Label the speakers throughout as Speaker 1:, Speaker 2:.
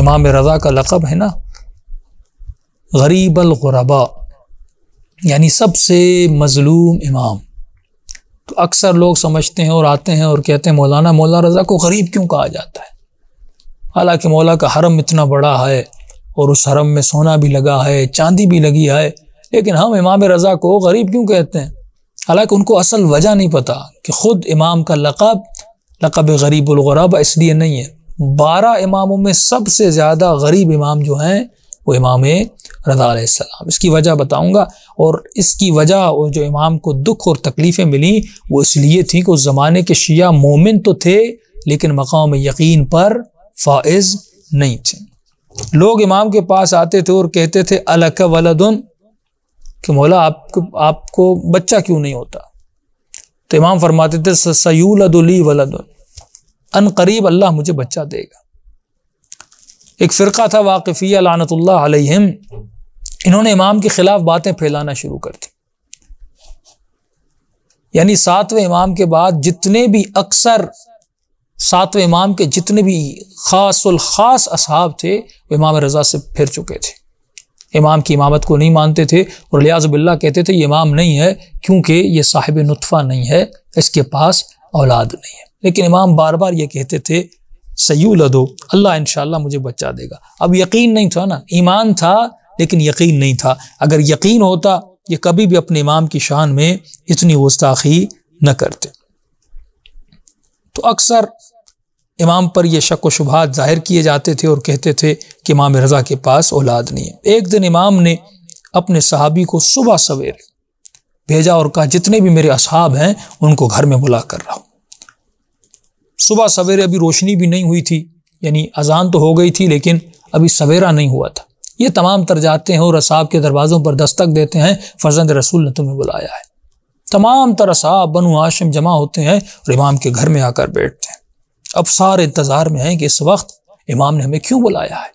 Speaker 1: इमाम रज़ा का लक़ब है ना गरीब अलगरबा यानी सबसे मज़लूम इमाम तो अक्सर लोग समझते हैं और आते हैं और कहते हैं मौलाना मौला रज़ा को गरीब क्यों कहा जाता है हालांकि मौला का हरम इतना बड़ा है और उस हरम में सोना भी लगा है चांदी भी लगी है लेकिन हम इमाम रज़ा को गरीब क्यों कहते हैं हालांकि उनको असल वजह नहीं पता कि ख़ुद इमाम का लक़ब लक़ब गरीबुलगरब इसलिए नहीं है बारह इमामों में सबसे ज़्यादा गरीब इमाम जो हैं वो इमाम रजा सलाम इसकी वजह बताऊंगा और इसकी वजह और जो इमाम को दुख और तकलीफ़ें मिली वो इसलिए थी कि उस ज़माने के शिया मोमिन तो थे लेकिन मकाम यकीन पर फाइज नहीं थे लोग इमाम के पास आते थे और कहते थे अलक वलदन कि मौला आपको आपको बच्चा क्यों नहीं होता तो इमाम फरमाते थे सयूलदली वलदन अन करीब अल्लाह मुझे बच्चा देगा एक फ़िरका था वाकफ़िया लानत आलिम इन्होंने इमाम के ख़िलाफ़ बातें फैलाना शुरू कर दी यानी सातवें इमाम के बाद जितने भी अक्सर सातवें इमाम के जितने भी खासुल खास असहाब थे वो इमाम रज़ा से फिर चुके थे इमाम की इमामत को नहीं मानते थे और लियाजबिल्ला कहते थे ये इमाम नहीं है क्योंकि ये साहिब नुतफ़ा नहीं है इसके पास औलाद नहीं है लेकिन इमाम बार बार ये कहते थे सयू लदो अल्लाह इन मुझे बचा देगा अब यकीन नहीं था ना ईमान था लेकिन यकीन नहीं था अगर यकीन होता ये कभी भी अपने इमाम की शान में इतनी वस्ताखी न करते तो अक्सर इमाम पर यह शक व शुभात जाहिर किए जाते थे और कहते थे कि इमाम रज़ा के पास औलाद नहीं है एक दिन इमाम ने अपने सहाबी को सुबह सवेरे भेजा और कहा जितने भी मेरे असहाब हैं उनको घर में बुला कर रहा हूँ सुबह सवेरे अभी रोशनी भी नहीं हुई थी यानी अजान तो हो गई थी लेकिन अभी सवेरा नहीं हुआ था ये तमाम तर जाते हैं और असाब के दरवाज़ों पर दस्तक देते हैं फजंद रसूल ने तुम्हें बुलाया है तमाम तर असाब बनु आशम जमा होते हैं और इमाम के घर में आकर बैठते हैं अब सारे इंतज़ार में हैं कि इस वक्त इमाम ने हमें क्यों बुलाया है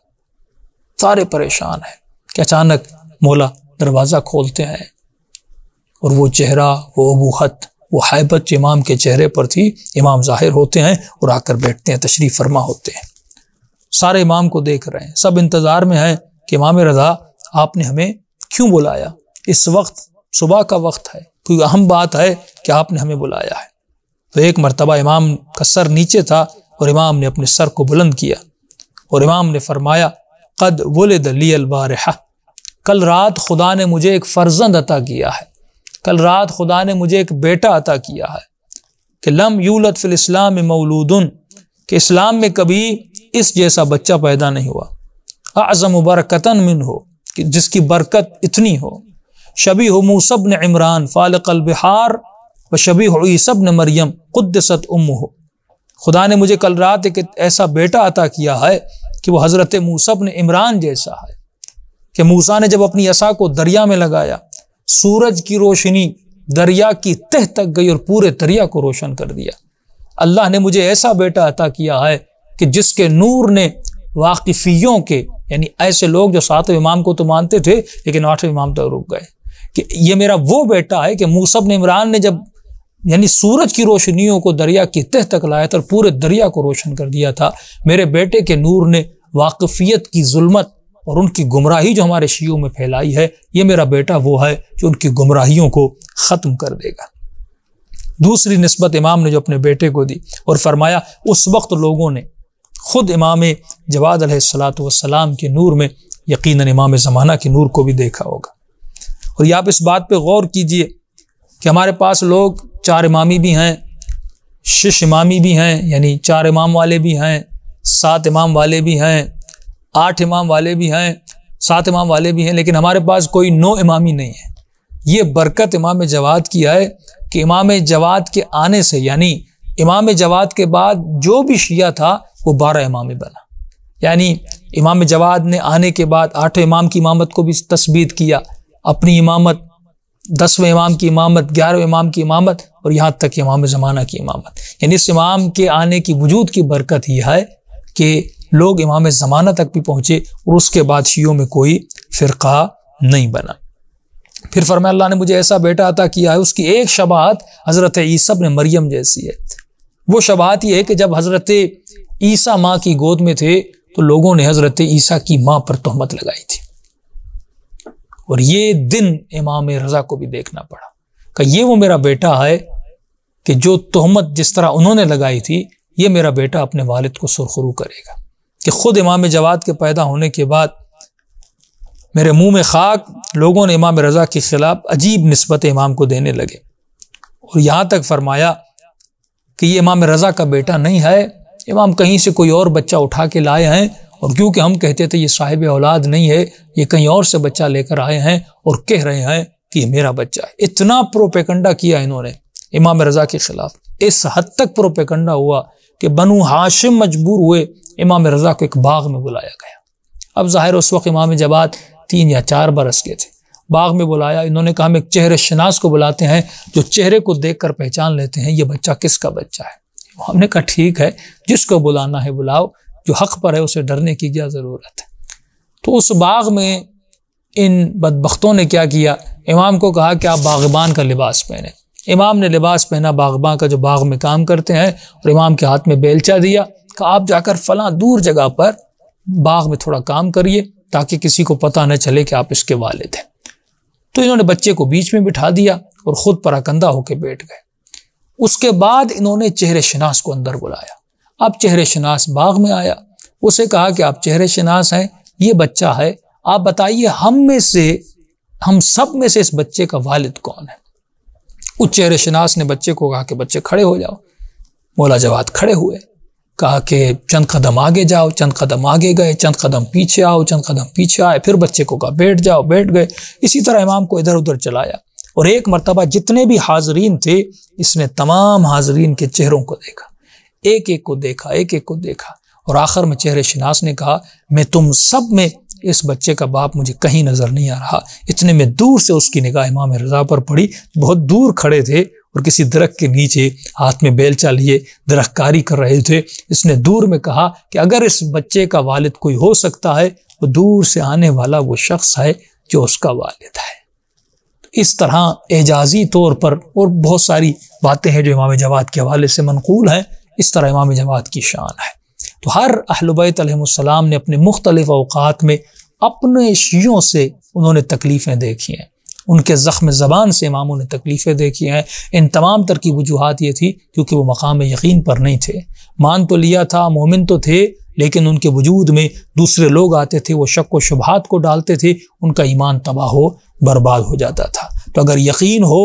Speaker 1: सारे परेशान हैं कि अचानक मौला दरवाज़ा खोलते हैं और वो चेहरा वो अबूहत वो हैबत इमाम के चेहरे पर थी इमाम ज़ाहिर होते हैं और आकर बैठते हैं तशरीफ़ फरमा होते हैं सारे इमाम को देख रहे हैं सब इंतज़ार में है कि इमाम रज़ा आपने हमें क्यों बुलाया इस वक्त सुबह का वक्त है कोई अहम बात है कि आपने हमें बुलाया है तो एक मरतबा इमाम का सर नीचे था और इमाम ने अपने सर को बुलंद किया और इमाम ने फरमाया कद वुल दली अलबारहा कल रात खुदा ने मुझे एक फ़र्जंद अता किया है कल रात खुदा ने मुझे एक बेटा अता किया है कि लम यूलत फिल इस्लाम मौलूदन के इस्लाम में कभी इस जैसा बच्चा पैदा नहीं हुआ आज़म बरकतन मिन हो कि जिसकी बरकत इतनी हो शबी हो मूसब ने इमरान फ़ालकल बिहार व शबी हो ईसब ने मरियम खुदसत उम हो खुदा ने मुझे कल रात एक ऐसा बेटा अता किया है कि वह हज़रत मूसब ने इमरान जैसा है कि मूसा ने जब अपनी असा को दरिया में लगाया सूरज की रोशनी दरिया की तह तक गई और पूरे दरिया को रोशन कर दिया अल्लाह ने मुझे ऐसा बेटा अता किया है कि जिसके नूर ने वाकफियों के यानी ऐसे लोग जो सातवें इमाम को तो मानते थे लेकिन आठवें इमाम तक तो रुक गए कि ये मेरा वो बेटा है कि मूसब ने इमरान ने जब यानी सूरज की रोशनियों को दरिया की तह तक लाया था और पूरे दरिया को रोशन कर दिया था मेरे बेटे के नूर ने वाकफियत की जुलमत और उनकी गुमराही जो हमारे शियों में फैलाई है ये मेरा बेटा वो है जो उनकी गुमराहियों को ख़त्म कर देगा दूसरी नस्बत इमाम ने जो अपने बेटे को दी और फरमाया उस वक्त लोगों ने खुद इमाम जवाद सलात वसलाम के नूर में यकीन इमाम ज़माना के नूर को भी देखा होगा और ये आप इस बात पर गौर कीजिए कि हमारे पास लोग चार इमामी भी हैं शिश इमामी भी हैं यानी चार इमाम वाले भी हैं सात इमाम वाले भी हैं आठ इमाम वाले भी हैं सात इमाम वाले भी हैं लेकिन हमारे पास कोई नो इमामी नहीं है ये बरकत इमाम जवाद की है कि इमाम जवाद के आने से यानी इमाम जवाद के बाद जो भी शिया था वो बारह इमामी बना यानी इमाम जवाद ने आने के बाद आठवें इमाम की इमामत को भी तस्बीत किया अपनी इमामत दसवें इमाम की इमामत ग्यारहवें इमाम की इमामत और यहाँ तक इमाम ज़माना की इमामत यानी इस इमाम के आने की वजूद की बरकत ही है कि लोग इमाम ज़माना तक भी पहुँचे और उसके बाद शियों में कोई फ़िरका नहीं बना फिर फरमा अल्लाह ने मुझे ऐसा बेटा अता किया है उसकी एक शबात हज़रत ईसा ने मरियम जैसी है वो शबात ये है कि जब हज़रत ईसा माँ की गोद में थे तो लोगों ने हज़रत ईसा की माँ पर तहमत लगाई थी और ये दिन इमाम रज़ा को भी देखना पड़ा कि ये वो मेरा बेटा है कि जो तहमत जिस तरह उन्होंने लगाई थी ये मेरा बेटा अपने वालिद को सुरखरू करेगा कि ख़ुद इमाम जवाद के पैदा होने के बाद मेरे मुंह में खाक लोगों ने इमाम रज़ा के ख़िलाफ़ अजीब नस्बत इमाम को देने लगे और यहाँ तक फरमाया कि ये इमाम रज़ा का बेटा नहीं है इमाम कहीं से कोई और बच्चा उठा के लाए हैं और क्योंकि हम कहते थे ये साहिब औलाद नहीं है ये कहीं और से बच्चा लेकर आए हैं और कह रहे हैं कि ये मेरा बच्चा है इतना प्रोपेकंडा किया इन्होंने इमाम रज़ा के ख़िलाफ़ इस हद तक प्रोपेकंडा हुआ कि बनु हाशिम मजबूर हुए इमाम रज़ा को एक बाग में बुलाया गया अब ज़ाहिर उस वक्त इमाम जबात तीन या चार बरस के थे बाग में बुलाया इन्होंने कहा हम एक चेहरे शनास को बुलाते हैं जो चेहरे को देख कर पहचान लेते हैं ये बच्चा किसका बच्चा है तो हमने कहा ठीक है जिसको बुलाना है बुलाओ जो हक पर है उसे डरने की क्या ज़रूरत है तो उस बाग में इन बदबख्तों ने क्या किया इमाम को कहा कि आप बागबान का लिबास पहने इमाम ने लिबास पहना बागबाँ का जो बाग में काम करते हैं और इमाम के हाथ में बेलचा दिया कहा आप जाकर फला दूर जगह पर बाग में थोड़ा काम करिए ताकि किसी को पता न चले कि आप इसके वालिद हैं तो इन्होंने बच्चे को बीच में बिठा दिया और ख़ुद पराकंदा होकर बैठ गए उसके बाद इन्होंने चेहरे शनास को अंदर बुलाया अब चेहरे शनास बाग में आया उसे कहा कि आप चेहरे शनास हैं ये बच्चा है आप बताइए हम में से हम सब में से इस बच्चे का वालिद कौन है उस चेहरे शनास ने बच्चे को कहा कि बच्चे खड़े हो जाओ मौला जवाद खड़े हुए कहा कि चंद कदम आगे जाओ चंद कदम आगे गए चंद कदम पीछे आओ चंद कदम पीछे आए फिर बच्चे को कहा बैठ जाओ बैठ गए इसी तरह इमाम को इधर उधर चलाया और एक मरतबा जितने भी हाजरीन थे इसने तमाम हाजरीन के चेहरों को देखा एक एक को देखा एक एक को देखा और आखिर में चेहरे शिनास ने कहा मैं तुम सब में इस बच्चे का बाप मुझे कहीं नज़र नहीं आ रहा इतने में दूर से उसकी निगाह इमाम रजा पर पड़ी बहुत दूर खड़े थे और किसी दरख्त के नीचे हाथ में बेलचा लिए दरख्तकारी कर रहे थे इसने दूर में कहा कि अगर इस बच्चे का वालिद कोई हो सकता है तो दूर से आने वाला वो शख्स है जो उसका वालिद है तो इस तरह एजाजी तौर पर और बहुत सारी बातें हैं जो इमाम जवाद के हवाले से मनकूल हैं इस तरह इमाम जवाद की शान है तो हर अहलबैतम ने अपने मुख्तलिफ अवकात में अपने शियों से उन्होंने तकलीफ़ें देखी हैं उनके ज़ख़्म ज़बान से इमामों ने तकलीफ़ें देखी हैं इन तमाम तर की वजूहत ये थी क्योंकि वो मकाम यकीन पर नहीं थे मान तो लिया था मोमिन तो थे लेकिन उनके वजूद में दूसरे लोग आते थे वो शक व शुभात को डालते थे उनका ईमान तबाह हो बर्बाद हो जाता था तो अगर यकीन हो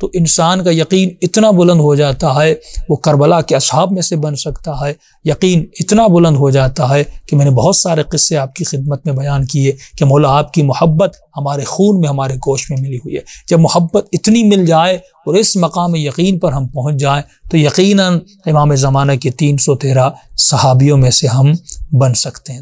Speaker 1: तो इंसान का यकीन इतना बुलंद हो जाता है वो करबला के असहाब में से बन सकता है यकीन इतना बुलंद हो जाता है कि मैंने बहुत सारे किस्से आपकी खिदमत में बयान किए कि मौला आपकी मोहब्बत हमारे खून में हमारे गोश में मिली हुई है जब मोहब्बत इतनी मिल जाए और इस मकाम यकीन पर हम पहुँच जाएँ तो यकीन इमाम ज़माना के तीन सौ तेरह सहाबियों में से हम बन सकते हैं